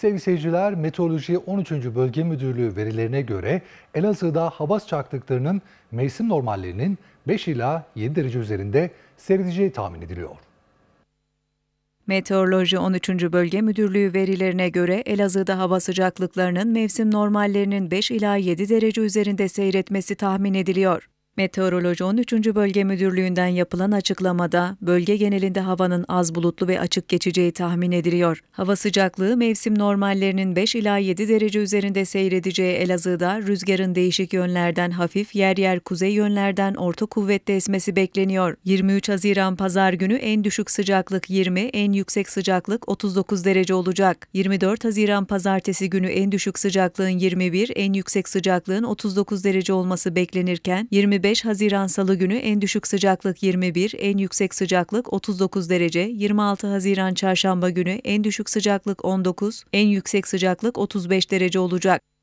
Sevgili seyirciler, Meteoroloji 13. Bölge Müdürlüğü verilerine göre Elazığ'da havas çarklıklarının mevsim normallerinin 5 ila 7 derece üzerinde seyredeceği tahmin ediliyor. Meteoroloji 13. Bölge Müdürlüğü verilerine göre Elazığ'da hava sıcaklıklarının mevsim normallerinin 5 ila 7 derece üzerinde seyretmesi tahmin ediliyor. Meteoroloji 13. Bölge Müdürlüğü'nden yapılan açıklamada bölge genelinde havanın az bulutlu ve açık geçeceği tahmin ediliyor. Hava sıcaklığı mevsim normallerinin 5 ila 7 derece üzerinde seyredeceği Elazığ'da rüzgarın değişik yönlerden hafif yer yer kuzey yönlerden orta kuvvette esmesi bekleniyor. 23 Haziran pazar günü en düşük sıcaklık 20, en yüksek sıcaklık 39 derece olacak. 24 Haziran pazartesi günü en düşük sıcaklığın 21, en yüksek sıcaklığın 39 derece olması beklenirken 25 25 Haziran Salı günü en düşük sıcaklık 21, en yüksek sıcaklık 39 derece, 26 Haziran Çarşamba günü en düşük sıcaklık 19, en yüksek sıcaklık 35 derece olacak.